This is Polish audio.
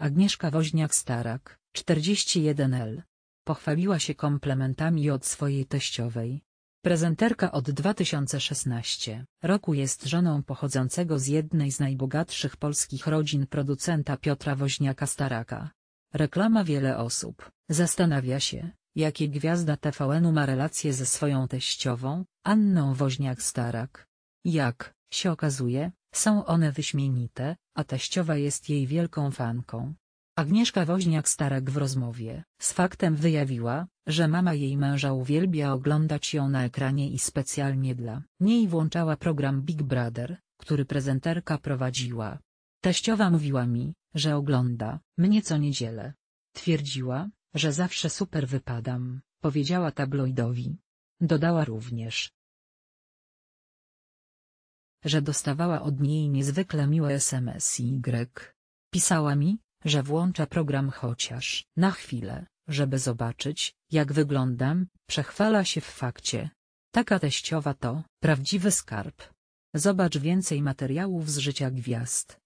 Agnieszka Woźniak-Starak, 41L. Pochwaliła się komplementami od swojej teściowej. Prezenterka od 2016 roku jest żoną pochodzącego z jednej z najbogatszych polskich rodzin producenta Piotra Woźniaka-Staraka. Reklama wiele osób zastanawia się, jakie gwiazda TVN ma relacje ze swoją teściową, Anną Woźniak-Starak. Jak się okazuje, są one wyśmienite, a teściowa jest jej wielką fanką. Agnieszka Woźniak-Starek w rozmowie z faktem wyjawiła, że mama jej męża uwielbia oglądać ją na ekranie i specjalnie dla niej włączała program Big Brother, który prezenterka prowadziła. Teściowa mówiła mi, że ogląda mnie co niedzielę. Twierdziła, że zawsze super wypadam, powiedziała tabloidowi. Dodała również, że dostawała od niej niezwykle miłe SMS i Y. Pisała mi, że włącza program chociaż na chwilę, żeby zobaczyć, jak wyglądam, przechwala się w fakcie. Taka teściowa to prawdziwy skarb. Zobacz więcej materiałów z życia gwiazd.